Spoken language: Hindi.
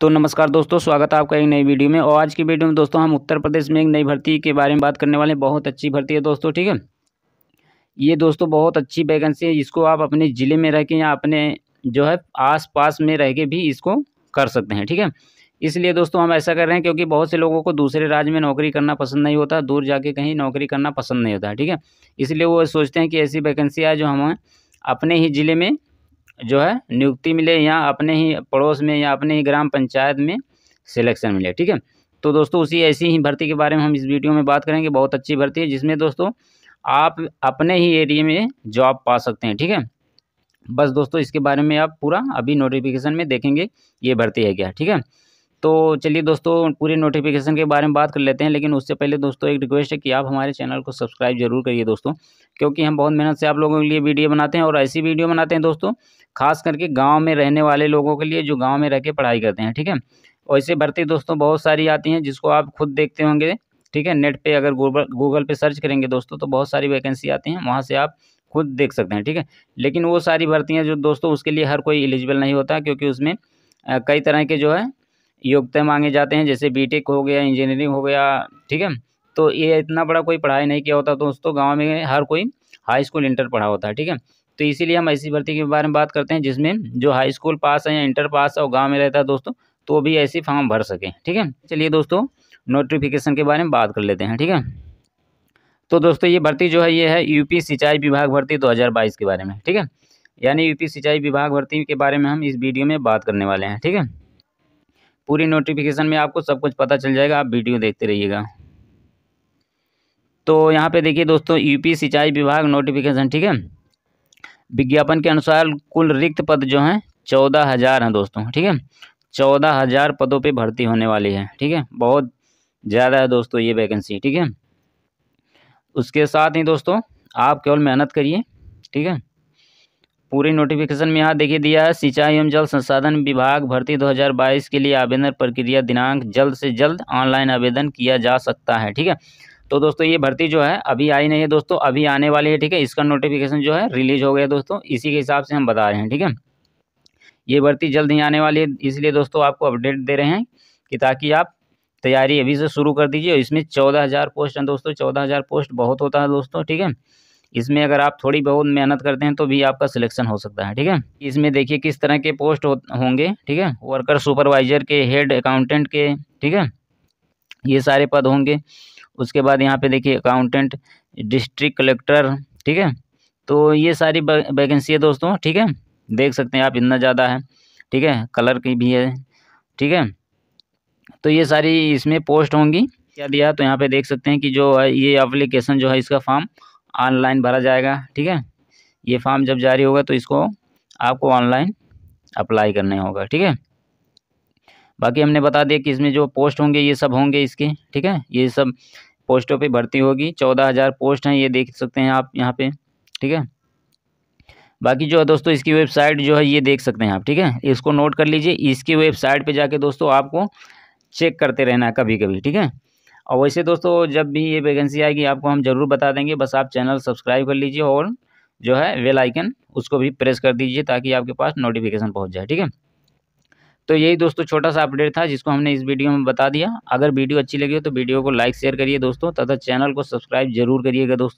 तो नमस्कार दोस्तों स्वागत है आपका एक नई वीडियो में और आज की वीडियो में दोस्तों हम उत्तर प्रदेश में एक नई भर्ती के बारे में बात करने वाले हैं बहुत अच्छी भर्ती है दोस्तों ठीक है ये दोस्तों बहुत अच्छी वैकेंसी है जिसको आप अपने ज़िले में रह के या अपने जो है आस पास में रह के भी इसको कर सकते हैं ठीक है इसलिए दोस्तों हम ऐसा कर रहे हैं क्योंकि बहुत से लोगों को दूसरे राज्य में नौकरी करना पसंद नहीं होता दूर जाके कहीं नौकरी करना पसंद नहीं होता ठीक है इसलिए वो सोचते हैं कि ऐसी वैकेंसी आए जो हमें अपने ही ज़िले में जो है नियुक्ति मिले या अपने ही पड़ोस में या अपने ही ग्राम पंचायत में सिलेक्शन मिले ठीक है तो दोस्तों उसी ऐसी ही भर्ती के बारे में हम इस वीडियो में बात करेंगे बहुत अच्छी भर्ती है जिसमें दोस्तों आप अपने ही एरिए में जॉब पा सकते हैं ठीक है बस दोस्तों इसके बारे में आप पूरा अभी नोटिफिकेशन में देखेंगे ये भर्ती है क्या ठीक है तो चलिए दोस्तों पूरे नोटिफिकेशन के बारे में बात कर लेते हैं लेकिन उससे पहले दोस्तों एक रिक्वेस्ट है कि आप हमारे चैनल को सब्सक्राइब जरूर करिए दोस्तों क्योंकि हम बहुत मेहनत से आप लोगों के लिए वीडियो बनाते हैं और ऐसी वीडियो बनाते हैं दोस्तों खास करके गाँव में रहने वाले लोगों के लिए जो गाँव में रह के पढ़ाई करते हैं ठीक है वैसे भर्ती दोस्तों बहुत सारी आती हैं जिसको आप खुद देखते होंगे ठीक है नेट पे अगर गूगल गूगल पे सर्च करेंगे दोस्तों तो बहुत सारी वैकेंसी आती हैं वहाँ से आप खुद देख सकते हैं ठीक है लेकिन वो सारी भर्तियाँ जो दोस्तों उसके लिए हर कोई एलिजिबल नहीं होता क्योंकि उसमें कई तरह के जो है योग्यता मांगे जाते हैं जैसे बीटेक हो गया इंजीनियरिंग हो गया ठीक है तो ये इतना बड़ा कोई पढ़ाई नहीं किया होता तो दोस्तों गाँव में हर कोई हाई स्कूल इंटर पढ़ा होता है ठीक है तो इसीलिए हम ऐसी भर्ती के बारे में बात करते हैं जिसमें जो हाई स्कूल पास है या इंटर पास है और गाँव में रहता है दोस्तों तो भी ऐसी फॉर्म भर सकें ठीक है चलिए दोस्तों नोटिफिकेशन के बारे में बात कर लेते हैं ठीक है तो दोस्तों ये भर्ती जो है ये है यूपी सिंचाई विभाग भर्ती 2022 के बारे में ठीक है यानी यूपी सिंचाई विभाग भर्ती के बारे में हम इस वीडियो में बात करने वाले हैं ठीक है पूरी नोटिफिकेशन में आपको सब कुछ पता चल जाएगा आप वीडियो देखते रहिएगा तो यहाँ पे देखिए दोस्तों यूपी सिंचाई विभाग नोटिफिकेशन ठीक है विज्ञापन के अनुसार कुल रिक्त पद जो हैं चौदह हज़ार हैं दोस्तों ठीक है चौदह हज़ार पदों पे भर्ती होने वाली है ठीक है बहुत ज़्यादा है दोस्तों ये वैकेंसी ठीक है उसके साथ ही दोस्तों आप केवल मेहनत करिए ठीक है पूरी नोटिफिकेशन में यहाँ देखिए दिया है सिंचाई एवं जल संसाधन विभाग भर्ती 2022 के लिए आवेदन प्रक्रिया दिनांक जल्द से जल्द ऑनलाइन आवेदन किया जा सकता है ठीक है तो दोस्तों ये भर्ती जो है अभी आई नहीं है दोस्तों अभी आने वाली है ठीक है इसका नोटिफिकेशन जो है रिलीज हो गया दोस्तों इसी के हिसाब से हम बता रहे हैं ठीक है ये भर्ती जल्द ही आने वाली है इसलिए दोस्तों आपको अपडेट दे रहे हैं कि ताकि आप तैयारी अभी से शुरू कर दीजिए इसमें चौदह हज़ार पोस्ट हैं दोस्तों चौदह हज़ार पोस्ट बहुत होता है दोस्तों ठीक है इसमें अगर आप थोड़ी बहुत मेहनत करते हैं तो भी आपका सिलेक्शन हो सकता है ठीक है इसमें देखिए किस तरह के पोस्ट हो, होंगे ठीक है वर्कर सुपरवाइजर के हेड अकाउंटेंट के ठीक है ये सारे पद होंगे उसके बाद यहाँ पे देखिए अकाउंटेंट डिस्ट्रिक्ट कलेक्टर ठीक है तो ये सारी वैकेंसी है दोस्तों ठीक है देख सकते हैं आप इतना ज़्यादा है ठीक है कलर की भी है ठीक है तो ये सारी इसमें पोस्ट होंगी क्या दिया तो यहाँ पे देख सकते हैं कि जो ये एप्लीकेशन जो है इसका फॉर्म ऑनलाइन भरा जाएगा ठीक है ये फॉर्म जब जारी होगा तो इसको आपको ऑनलाइन अप्लाई करने होगा ठीक है बाकी हमने बता दिया कि इसमें जो पोस्ट होंगे ये सब होंगे इसके ठीक है ये सब पोस्टों पे भर्ती होगी चौदह हज़ार पोस्ट हैं ये देख सकते हैं आप यहाँ पे ठीक है बाकी जो है दोस्तों इसकी वेबसाइट जो है ये देख सकते हैं आप ठीक है इसको नोट कर लीजिए इसकी वेबसाइट पे जाके दोस्तों आपको चेक करते रहना कभी कभी ठीक है और वैसे दोस्तों जब भी ये वैकेंसी आएगी आपको हम ज़रूर बता देंगे बस आप चैनल सब्सक्राइब कर लीजिए और जो है वेल आइकन उसको भी प्रेस कर दीजिए ताकि आपके पास नोटिफिकेशन पहुंच जाए ठीक है तो यही दोस्तों छोटा सा अपडेट था जिसको हमने इस वीडियो में बता दिया अगर वीडियो अच्छी लगी हो तो वीडियो को लाइक शेयर करिए दोस्तों तथा चैनल को सब्सक्राइब जरूर करिएगा दोस्तों